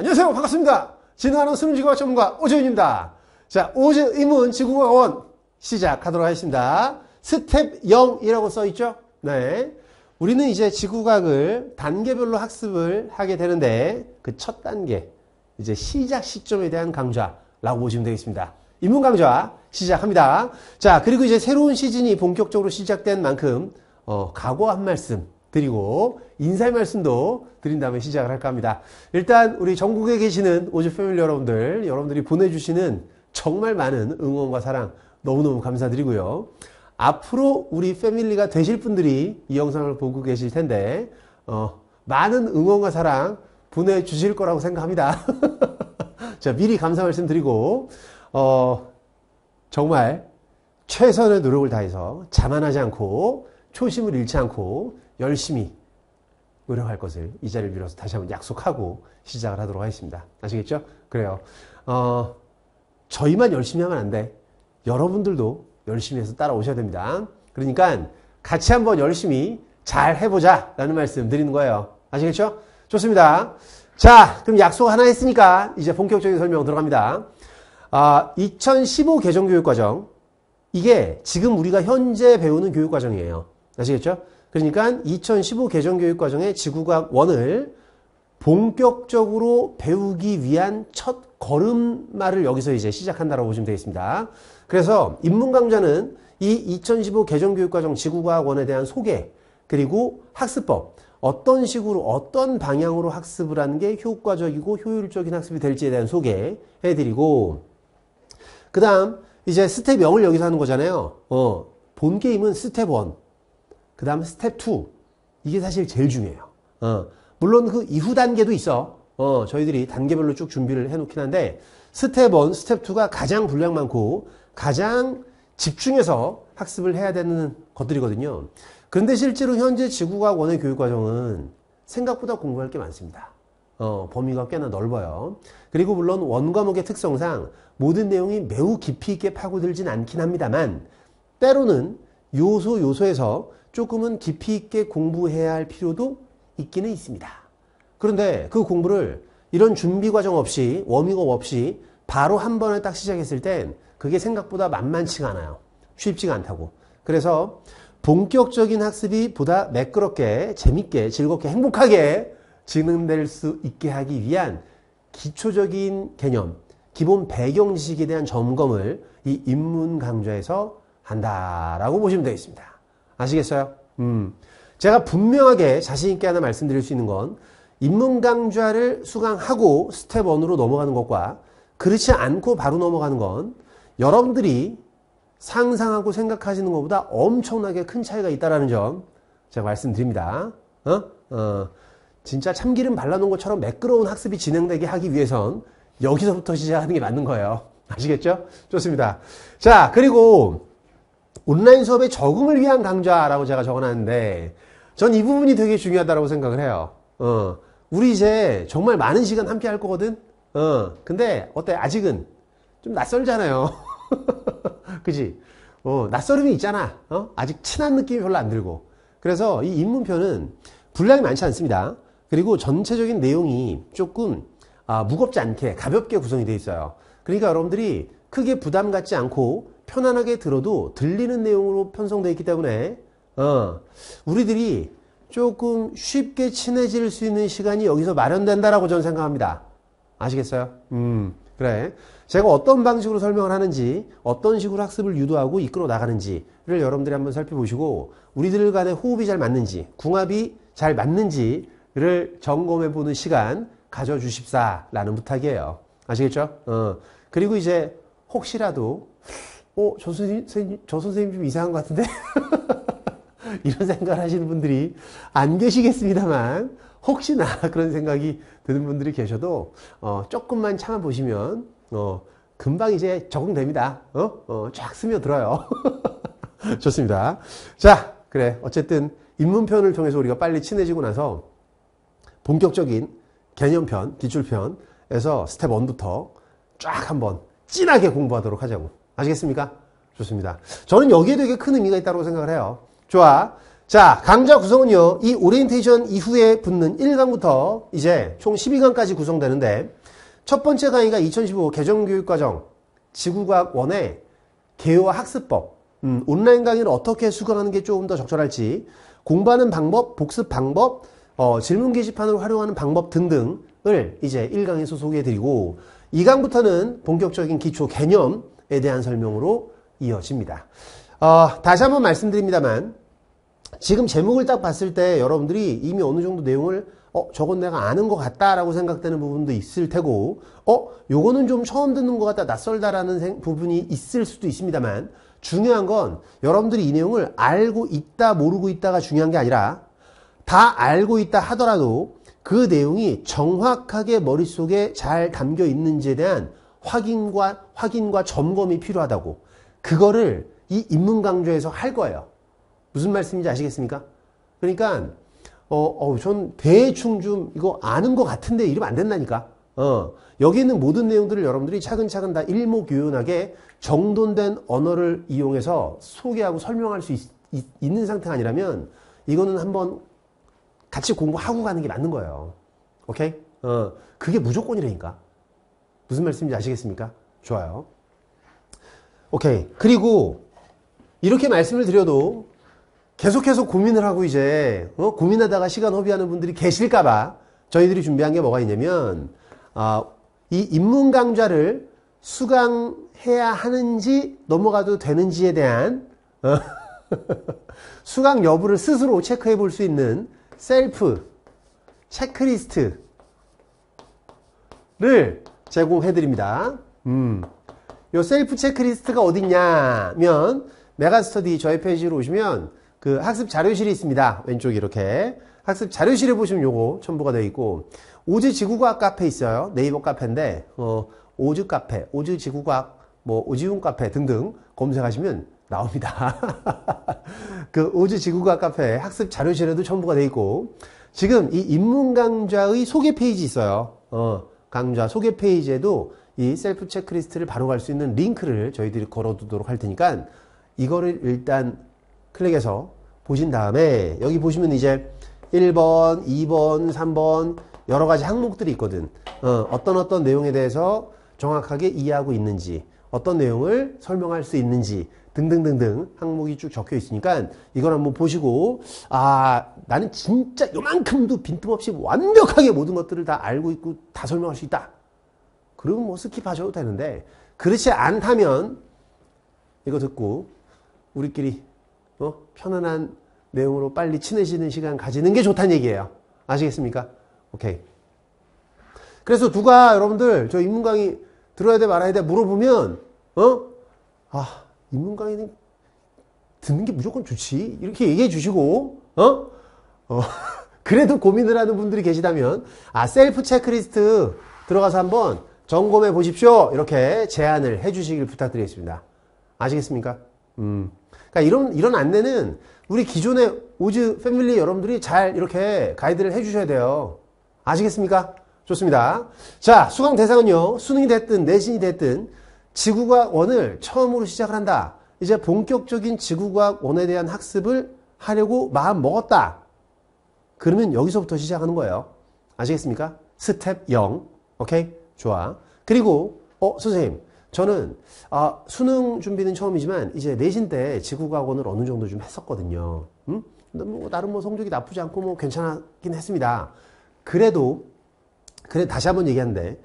안녕하세요. 반갑습니다. 진화하는 수능지구학 전문가 오재윤입니다. 자, 오재의문 지구과원 시작하도록 하겠습니다. 스텝 0이라고 써있죠? 네. 우리는 이제 지구과학을 단계별로 학습을 하게 되는데 그 첫 단계, 이제 시작 시점에 대한 강좌라고 보시면 되겠습니다. 인문 강좌 시작합니다. 자, 그리고 이제 새로운 시즌이 본격적으로 시작된 만큼 어, 각오 한 말씀 드리고 인사의 말씀도 드린 다음에 시작을 할까 합니다. 일단 우리 전국에 계시는 오즈 패밀리 여러분들, 여러분들이 보내주시는 정말 많은 응원과 사랑 너무너무 감사드리고요. 앞으로 우리 패밀리가 되실 분들이 이 영상을 보고 계실 텐데 어, 많은 응원과 사랑 보내주실 거라고 생각합니다. 자 미리 감사 말씀드리고 어, 정말 최선의 노력을 다해서 자만하지 않고 초심을 잃지 않고 열심히 노력할 것을 이 자리를 빌어서 다시 한번 약속하고 시작을 하도록 하겠습니다. 아시겠죠? 그래요. 어, 저희만 열심히 하면 안 돼. 여러분들도 열심히 해서 따라오셔야 됩니다. 그러니까 같이 한번 열심히 잘 해보자 라는 말씀 드리는 거예요. 아시겠죠? 좋습니다. 자, 그럼 약속 하나 했으니까 이제 본격적인 설명 들어갑니다. 아, 2015 개정 교육과정. 이게 지금 우리가 현재 배우는 교육과정이에요. 아시겠죠? 그러니까 2015 개정교육과정의 지구과학 1을 본격적으로 배우기 위한 첫 걸음마를 여기서 이제 시작한다라고 보시면 되겠습니다. 그래서 입문 강좌는 이 2015 개정교육과정 지구과학원에 대한 소개 그리고 학습법 어떤 식으로 어떤 방향으로 학습을 하는 게 효과적이고 효율적인 학습이 될지에 대한 소개해드리고 그 다음 이제 스텝 0을 여기서 하는 거잖아요. 어, 본 게임은 스텝 1그 다음 스텝 2. 이게 사실 제일 중요해요. 어, 물론 그 이후 단계도 있어. 어, 저희들이 단계별로 쭉 준비를 해놓긴 한데, 스텝 1, 스텝 2가 가장 분량 많고, 가장 집중해서 학습을 해야 되는 것들이거든요. 그런데 실제로 현재 지구과학원의 교육과정은 생각보다 공부할 게 많습니다. 어, 범위가 꽤나 넓어요. 그리고 물론 원과목의 특성상 모든 내용이 매우 깊이 있게 파고들진 않긴 합니다만, 때로는 요소 요소에서 조금은 깊이 있게 공부해야 할 필요도 있기는 있습니다. 그런데 그 공부를 이런 준비 과정 없이 워밍업 없이 바로 한 번에 딱 시작했을 땐 그게 생각보다 만만치가 않아요. 쉽지가 않다고. 그래서 본격적인 학습이 보다 매끄럽게, 재밌게, 즐겁게, 행복하게 진행될 수 있게 하기 위한 기초적인 개념, 기본 배경 지식에 대한 점검을 이 입문 강좌에서 한다라고 보시면 되겠습니다. 아시겠어요? 음. 제가 분명하게 자신있게 하나 말씀드릴 수 있는 건 입문 강좌를 수강하고 스텝 1으로 넘어가는 것과 그렇지 않고 바로 넘어가는 건 여러분들이 상상하고 생각하시는 것보다 엄청나게 큰 차이가 있다라는 점 제가 말씀드립니다. 어? 어, 진짜 참기름 발라놓은 것처럼 매끄러운 학습이 진행되게 하기 위해선 여기서부터 시작하는 게 맞는 거예요. 아시겠죠? 좋습니다. 자, 그리고 온라인 수업에 적응을 위한 강좌라고 제가 적어놨는데 전 이 부분이 되게 중요하다고 생각을 해요. 어, 우리 이제 정말 많은 시간 함께 할 거거든. 어, 근데 어때? 아직은 좀 낯설잖아요. 그지? 어, 낯설음이 있잖아. 어? 아직 친한 느낌이 별로 안 들고. 그래서 이 입문편은 분량이 많지 않습니다. 그리고 전체적인 내용이 조금 아, 무겁지 않게 가볍게 구성이 되어 있어요. 그러니까 여러분들이 크게 부담 갖지 않고 편안하게 들어도 들리는 내용으로 편성되어 있기 때문에 어, 우리들이 조금 쉽게 친해질 수 있는 시간이 여기서 마련된다라고 저는 생각합니다. 아시겠어요? 음, 그래. 제가 어떤 방식으로 설명을 하는지, 어떤 식으로 학습을 유도하고 이끌어 나가는지를 여러분들이 한번 살펴보시고, 우리들 간의 호흡이 잘 맞는지, 궁합이 잘 맞는지를 점검해 보는 시간 가져주십사라는 부탁이에요. 아시겠죠? 어. 그리고 이제 혹시라도 어, 저 선생님, 저 선생님 좀 이상한 것 같은데? 이런 생각을 하시는 분들이 안 계시겠습니다만, 혹시나 그런 생각이 드는 분들이 계셔도, 어, 조금만 참아보시면, 어, 금방 이제 적응됩니다. 어? 어, 쫙 스며들어요. 좋습니다. 자, 그래. 어쨌든, 입문편을 통해서 우리가 빨리 친해지고 나서, 본격적인 개념편, 기출편에서 스텝 1부터 쫙 한번 진하게 공부하도록 하자고. 아시겠습니까? 좋습니다. 저는 여기에 되게 큰 의미가 있다고 생각을 해요. 좋아. 자, 강좌 구성은요. 이 오리엔테이션 이후에 붙는 1강부터 이제 총 12강까지 구성되는데 첫 번째 강의가 2015 개정교육과정 지구과학 원의 개요와 학습법 음, 온라인 강의를 어떻게 수강하는 게 조금 더 적절할지 공부하는 방법, 복습 방법, 어, 질문 게시판을 활용하는 방법 등등을 이제 1강에서 소개해드리고 2강부터는 본격적인 기초 개념 것에 대한 설명으로 이어집니다. 어, 다시 한번 말씀드립니다만 지금 제목을 딱 봤을 때 여러분들이 이미 어느 정도 내용을 어, 저건 내가 아는 것 같다라고 생각되는 부분도 있을 테고, 어, 요거는 좀 처음 듣는 것 같다, 낯설다라는 부분이 있을 수도 있습니다만, 중요한 건 여러분들이 이 내용을 알고 있다, 모르고 있다가 중요한 게 아니라, 다 알고 있다 하더라도 그 내용이 정확하게 머릿속에 잘 담겨 있는지에 대한 확인과 확인과 점검이 필요하다고 그거를 이 입문 강조에서할 거예요. 무슨 말씀인지 아시겠습니까? 그러니까 어, 어, 전 대충 좀 이거 아는 것 같은데 이러면 안 된다니까. 어, 여기 있는 모든 내용들을 여러분들이 차근차근 다 일목요연하게 정돈된 언어를 이용해서 소개하고 설명할 수 있, 있, 있는 상태가 아니라면 이거는 한번 같이 공부하고 가는 게 맞는 거예요. 오케이? 어, 그게 무조건이라니까. 무슨 말씀인지 아시겠습니까? 좋아요. 오케이. 그리고 이렇게 말씀을 드려도 계속해서 고민을 하고 이제 어? 고민하다가 시간 허비하는 분들이 계실까봐 저희들이 준비한 게 뭐가 있냐면 어, 이 입문 강좌를 수강해야 하는지 넘어가도 되는지에 대한 어, 수강 여부를 스스로 체크해 볼 수 있는 셀프 체크리스트를 제공해드립니다. 음. 요 셀프 체크리스트가 어딨냐면 메가스터디 저희 페이지로 오시면 그 학습 자료실이 있습니다. 왼쪽 이렇게 학습 자료실에 보시면 요거 첨부가 되어 있고 오즈 지구과학 카페 있어요. 네이버 카페인데 어, 오즈 카페, 오즈 지구과학, 뭐 오지훈 카페 등등 검색하시면 나옵니다. 그 오즈 지구과학 카페 학습 자료실에도 첨부가 되어 있고 지금 이 인문강좌의 소개 페이지 있어요. 어, 강좌 소개 페이지에도 이 셀프 체크리스트를 바로 갈 수 있는 링크를 저희들이 걸어두도록 할 테니까 이거를 일단 클릭해서 보신 다음에 여기 보시면 이제 1번, 2번, 3번 여러 가지 항목들이 있거든. 어, 어떤 어떤 내용에 대해서 정확하게 이해하고 있는지 어떤 내용을 설명할 수 있는지 등등등등 항목이 쭉 적혀 있으니까 이걸 한번 보시고 아 나는 진짜 요만큼도 빈틈없이 완벽하게 모든 것들을 다 알고 있고 다 설명할 수 있다 그러면 뭐 스킵하셔도 되는데 그렇지 않다면 이거 듣고 우리끼리 어? 편안한 내용으로 빨리 친해지는 시간 가지는 게 좋다는 얘기예요 아시겠습니까? 오케이 그래서 누가 여러분들 저 입문 강의 들어야 돼 말아야 돼 물어보면 어? 아 인문강의는 듣는 게 무조건 좋지 이렇게 얘기해 주시고 어? 어 그래도 고민을 하는 분들이 계시다면 아 셀프 체크리스트 들어가서 한번 점검해 보십시오 이렇게 제안을 해 주시길 부탁드리겠습니다 아시겠습니까? 음. 그러니까 이런 이런 안내는 우리 기존의 오즈 패밀리 여러분들이 잘 이렇게 가이드를 해주셔야 돼요. 아시겠습니까? 좋습니다. 자, 수강 대상은요. 수능이 됐든 내신이 됐든 지구과학 원을 처음으로 시작을 한다. 이제 본격적인 지구과학 원에 대한 학습을 하려고 마음 먹었다. 그러면 여기서부터 시작하는 거예요. 아시겠습니까? 스텝 0. 오케이? 좋아. 그리고 어, 선생님. 저는 아, 수능 준비는 처음이지만 이제 내신 때 지구과학원을 어느 정도 좀 했었거든요. 음? 뭐, 나름 뭐 성적이 나쁘지 않고 뭐 괜찮았긴 했습니다. 그래도 그래 다시 한번 얘기한데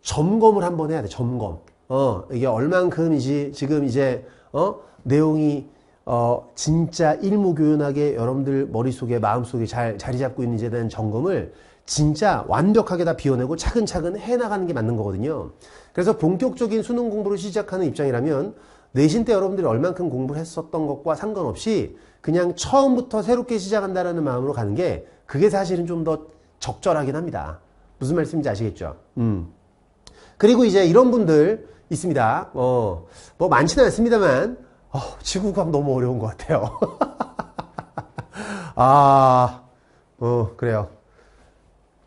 점검을 한번 해야 돼. 점검. 어, 이게 얼만큼이제 지금 이제 어, 내용이 어, 진짜 일무교연하게 여러분들 머릿속에 마음속에 잘 자리 잡고 있는지에 대한 점검을 진짜 완벽하게 다 비워내고 차근차근 해나가는 게 맞는 거거든요. 그래서 본격적인 수능 공부를 시작하는 입장이라면 내신 때 여러분들이 얼만큼 공부를 했었던 것과 상관없이 그냥 처음부터 새롭게 시작한다라는 마음으로 가는 게 그게 사실은 좀 더 적절하긴 합니다. 무슨 말씀인지 아시겠죠? 음. 그리고 이제 이런 분들 있습니다. 어, 뭐 많지는 않습니다만, 어, 지구과학 너무 어려운 것 같아요. 아, 어, 그래요.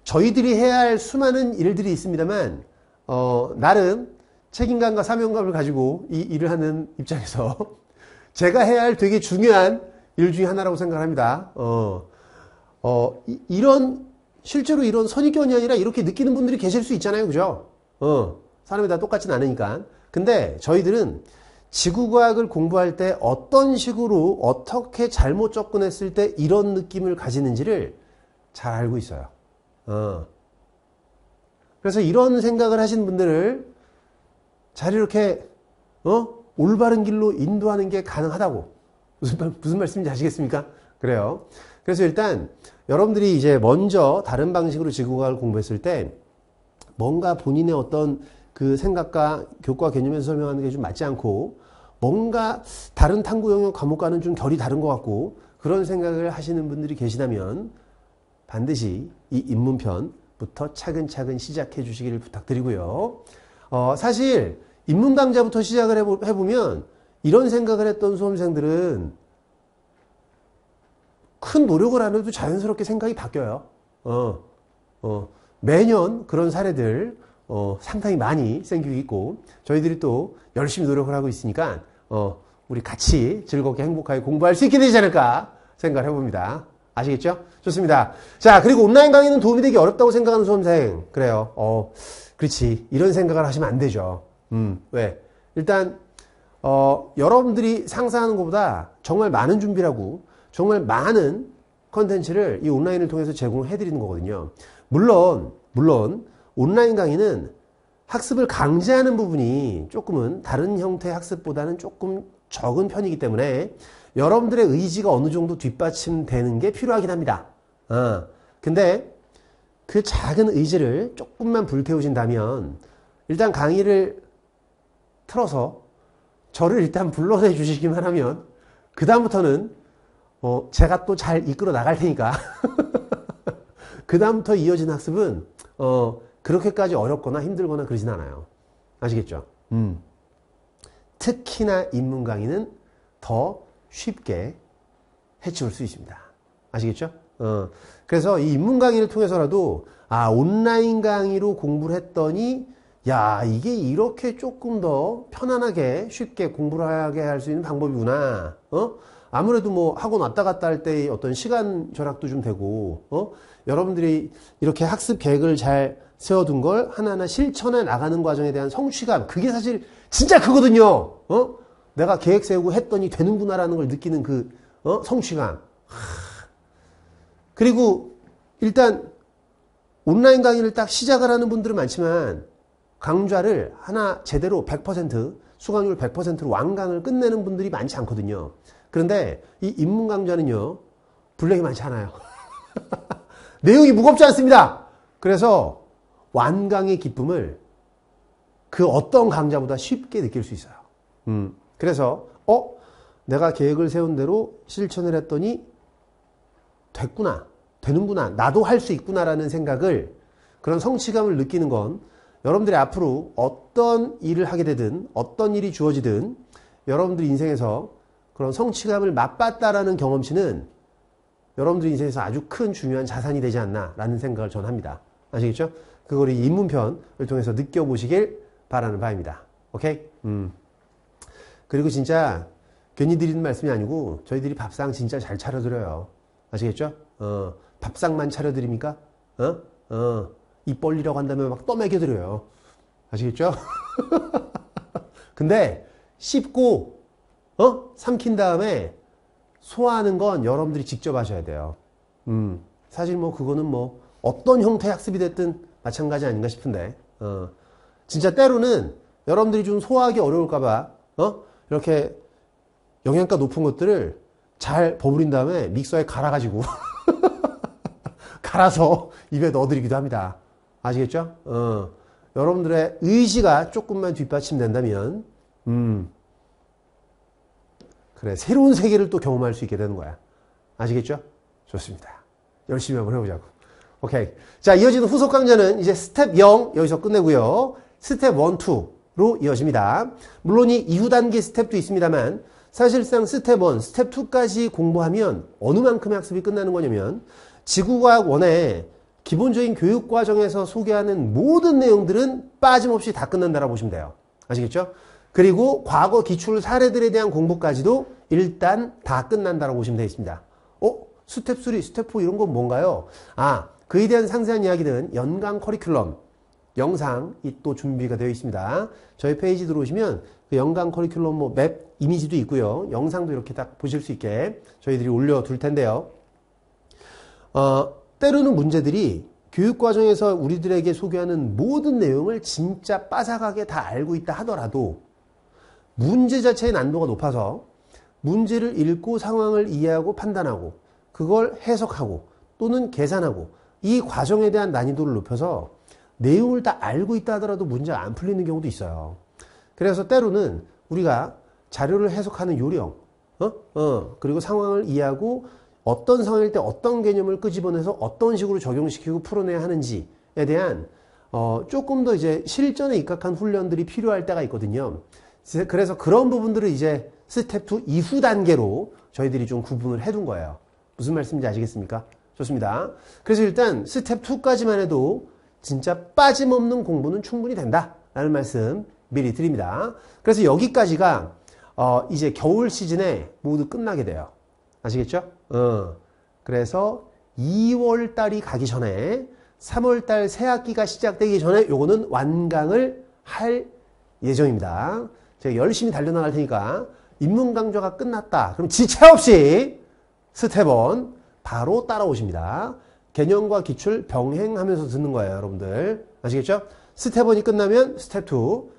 저희들이 해야 할 수많은 일들이 있습니다만, 어, 나름 책임감과 사명감을 가지고 이 일을 하는 입장에서 제가 해야 할 되게 중요한 일 중에 하나라고 생각합니다. 어, 어, 이, 이런 실제로 이런 선입견이 아니라 이렇게 느끼는 분들이 계실 수 있잖아요. 그죠? 어, 사람이 다 똑같진 않으니까. 근데 저희들은 지구과학을 공부할 때 어떤 식으로 어떻게 잘못 접근했을 때 이런 느낌을 가지는지를 잘 알고 있어요. 어. 그래서 이런 생각을 하신 분들을 잘 이렇게 어? 올바른 길로 인도하는 게 가능하다고 무슨, 무슨 말씀인지 아시겠습니까? 그래요. 그래서 일단 여러분들이 이제 먼저 다른 방식으로 지구과학을 공부했을 때 뭔가 본인의 어떤 그 생각과 교과 개념에서 설명하는 게 좀 맞지 않고 뭔가 다른 탐구 영역 과목과는 좀 결이 다른 것 같고 그런 생각을 하시는 분들이 계시다면 반드시 이 입문편부터 차근차근 시작해 주시기를 부탁드리고요. 어, 사실 입문 강좌부터 시작을 해보, 해보면 이런 생각을 했던 수험생들은 큰 노력을 안 해도 자연스럽게 생각이 바뀌어요. 어, 어, 매년 그런 사례들 어, 상당히 많이 생기고 있고 저희들이 또 열심히 노력을 하고 있으니까 어, 우리 같이 즐겁게 행복하게 공부할 수 있게 되지 않을까 생각을 해봅니다. 아시겠죠? 좋습니다. 자, 그리고 온라인 강의는 도움이 되기 어렵다고 생각하는 수험생. 그래요. 어, 그렇지. 이런 생각을 하시면 안 되죠. 음, 왜? 일단, 어, 여러분들이 상상하는 것보다 정말 많은 준비라고 정말 많은 컨텐츠를 이 온라인을 통해서 제공해 드리는 거거든요. 물론, 물론, 온라인 강의는 학습을 강제하는 부분이 조금은 다른 형태의 학습보다는 조금 적은 편이기 때문에 여러분들의 의지가 어느 정도 뒷받침되는 게 필요하긴 합니다. 아, 근데 그 작은 의지를 조금만 불태우신다면 일단 강의를 틀어서 저를 일단 불러내 주시기만 하면 그다음부터는 어, 제가 또 잘 이끌어 나갈 테니까 그 다음부터 이어진 학습은 어, 그렇게까지 어렵거나 힘들거나 그러진 않아요. 아시겠죠? 음. 특히나 입문 강의는 더 쉽게 해치울 수 있습니다. 아시겠죠? 어, 그래서 이 입문 강의를 통해서라도 아 온라인 강의로 공부를 했더니 야 이게 이렇게 조금 더 편안하게 쉽게 공부를 하게 할 수 있는 방법이구나. 어? 아무래도 뭐 학원 왔다 갔다 할 때의 어떤 시간 절약도 좀 되고, 어? 여러분들이 이렇게 학습 계획을 잘 세워둔 걸 하나하나 실천해 나가는 과정에 대한 성취감, 그게 사실 진짜 크거든요. 어? 내가 계획 세우고 했더니 되는구나라는 걸 느끼는 그 어? 성취감. 그리고 일단 온라인 강의를 딱 시작을 하는 분들은 많지만 강좌를 하나 제대로 100% 수강률 100%로 완강을 끝내는 분들이 많지 않거든요. 그런데 이 인문 강좌는요, 블랙이 많지 않아요. 내용이 무겁지 않습니다. 그래서 완강의 기쁨을 그 어떤 강좌보다 쉽게 느낄 수 있어요. 음. 그래서 어 내가 계획을 세운 대로 실천을 했더니 됐구나, 되는구나, 나도 할 수 있구나라는 생각을 그런 성취감을 느끼는 건 여러분들이 앞으로 어떤 일을 하게 되든 어떤 일이 주어지든 여러분들 인생에서 그런 성취감을 맛봤다라는 경험치는 여러분들 인생에서 아주 큰 중요한 자산이 되지 않나라는 생각을 전 합니다. 아시겠죠? 그걸 이 인문편을 통해서 느껴보시길 바라는 바입니다. 오케이? 음. 그리고 진짜 괜히 드리는 말씀이 아니고 저희들이 밥상 진짜 잘 차려드려요. 아시겠죠? 어, 밥상만 차려드립니까? 어? 어, 입 벌리라고 한다면 막 떠먹여드려요. 아시겠죠? 근데 씹고 어? 삼킨 다음에 소화하는 건 여러분들이 직접 하셔야 돼요. 음, 사실 뭐 그거는 뭐 어떤 형태의 학습이 됐든 마찬가지 아닌가 싶은데, 어, 진짜 때로는 여러분들이 좀 소화하기 어려울까봐, 어? 이렇게 영양가 높은 것들을 잘 버무린 다음에 믹서에 갈아가지고, 갈아서 입에 넣어드리기도 합니다. 아시겠죠? 어, 여러분들의 의지가 조금만 뒷받침된다면, 음, 그래 새로운 세계를 또 경험할 수 있게 되는 거야. 아시겠죠? 좋습니다. 열심히 한번 해보자고. 오케이. 자 이어지는 후속 강좌는 이제 스텝 0 여기서 끝내고요. 스텝 1, 2로 이어집니다. 물론 이 이후 단계 스텝도 있습니다만 사실상 스텝 1, 스텝 2까지 공부하면 어느 만큼의 학습이 끝나는 거냐면 지구과학 1의 기본적인 교육 과정에서 소개하는 모든 내용들은 빠짐없이 다 끝난다라고 보시면 돼요. 아시겠죠? 그리고 과거 기출 사례들에 대한 공부까지도 일단 다 끝난다고 보시면 되겠습니다. 어? 스텝 3, 스텝 4 이런 건 뭔가요? 아, 그에 대한 상세한 이야기는 연간 커리큘럼 영상이 또 준비가 되어 있습니다. 저희 페이지 들어오시면 그 연간 커리큘럼 뭐맵 이미지도 있고요. 영상도 이렇게 딱 보실 수 있게 저희들이 올려 둘 텐데요. 어, 때로는 문제들이 교육 과정에서 우리들에게 소개하는 모든 내용을 진짜 빠삭하게 다 알고 있다 하더라도 문제 자체의 난도가 높아서 문제를 읽고 상황을 이해하고 판단하고 그걸 해석하고 또는 계산하고 이 과정에 대한 난이도를 높여서 내용을 다 알고 있다 하더라도 문제안 풀리는 경우도 있어요. 그래서 때로는 우리가 자료를 해석하는 요령, 어? 어, 그리고 상황을 이해하고 어떤 상황일 때 어떤 개념을 끄집어내서 어떤 식으로 적용시키고 풀어내야 하는지에 대한 어, 조금 더 이제 실전에 입각한 훈련들이 필요할 때가 있거든요. 그래서 그런 부분들을 이제 스텝 2 이후 단계로 저희들이 좀 구분을 해둔 거예요. 무슨 말씀인지 아시겠습니까? 좋습니다. 그래서 일단 스텝 2까지만 해도 진짜 빠짐없는 공부는 충분히 된다. 라는 말씀 미리 드립니다. 그래서 여기까지가 어 이제 겨울 시즌에 모두 끝나게 돼요. 아시겠죠? 어. 그래서 2월 달이 가기 전에 3월 달 새 학기가 시작되기 전에 요거는 완강을 할 예정입니다. 제가 열심히 달려나갈 테니까 입문 강좌가 끝났다. 그럼 지체 없이 스텝원 바로 따라오십니다. 개념과 기출 병행하면서 듣는 거예요, 여러분들. 아시겠죠? 스텝 원이 끝나면 스텝 2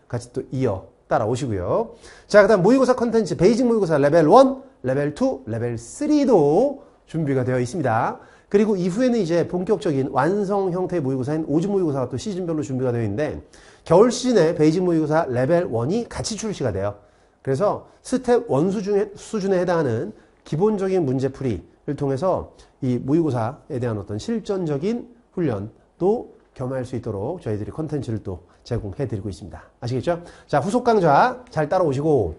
같이 또 이어 따라오시고요. 자, 그 다음 모의고사 컨텐츠, 베이직 모의고사 레벨 1, 레벨 2, 레벨 3도 준비가 되어 있습니다. 그리고 이후에는 이제 본격적인 완성 형태의 모의고사인 오즈 모의고사가 또 시즌별로 준비가 되어 있는데 겨울 시즌에 베이징 모의고사 레벨 1이 같이 출시가 돼요. 그래서 스텝 1 수준에, 수준에 해당하는 기본적인 문제풀이를 통해서 이 모의고사에 대한 어떤 실전적인 훈련도 겸할 수 있도록 저희들이 컨텐츠를 또 제공해 드리고 있습니다. 아시겠죠? 자, 후속 강좌 잘 따라오시고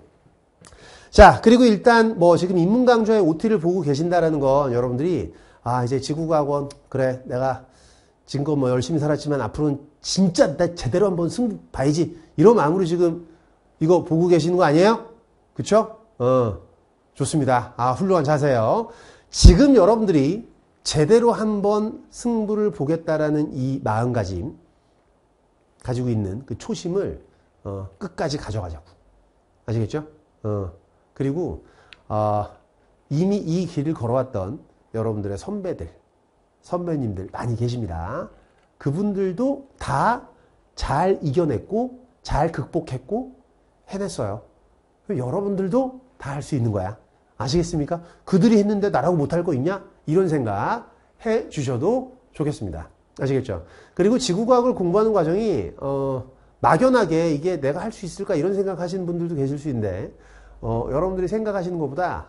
자, 그리고 일단 뭐 지금 인문 강좌의 OT를 보고 계신다라는 건 여러분들이 아, 이제 지구과학원 그래. 내가 지금껏 뭐 열심히 살았지만 앞으로는 진짜 나 제대로 한번 승부 봐야지. 이런 마음으로 지금 이거 보고 계시는 거 아니에요? 그쵸? 어, 좋습니다. 아, 훌륭한 자세요. 지금 여러분들이 제대로 한번 승부를 보겠다라는 이 마음가짐, 가지고 있는 그 초심을 어, 끝까지 가져가자고. 아시겠죠? 어, 그리고 어, 이미 이 길을 걸어왔던 여러분들의 선배들, 선배님들 많이 계십니다. 그분들도 다 잘 이겨냈고 잘 극복했고 해냈어요. 여러분들도 다 할 수 있는 거야. 아시겠습니까? 그들이 했는데 나라고 못할 거 있냐? 이런 생각 해 주셔도 좋겠습니다. 아시겠죠? 그리고 지구과학을 공부하는 과정이 어, 막연하게 이게 내가 할 수 있을까 이런 생각하시는 분들도 계실 수 있는데 어, 여러분들이 생각하시는 것보다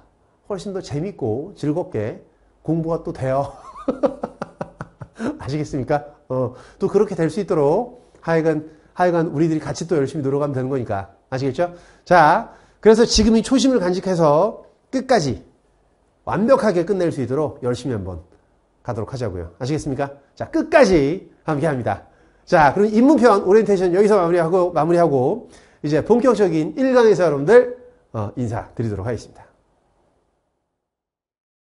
훨씬 더 재밌고 즐겁게 공부가 또 돼요. 아시겠습니까? 어, 또 그렇게 될 수 있도록 하여간, 하여간 우리들이 같이 또 열심히 노력하면 되는 거니까. 아시겠죠? 자, 그래서 지금 이 초심을 간직해서 끝까지 완벽하게 끝낼 수 있도록 열심히 한번 가도록 하자고요. 아시겠습니까? 자, 끝까지 함께 합니다. 자, 그럼 입문편 오리엔테이션 여기서 마무리하고, 마무리하고, 이제 본격적인 1강에서 여러분들, 어, 인사드리도록 하겠습니다.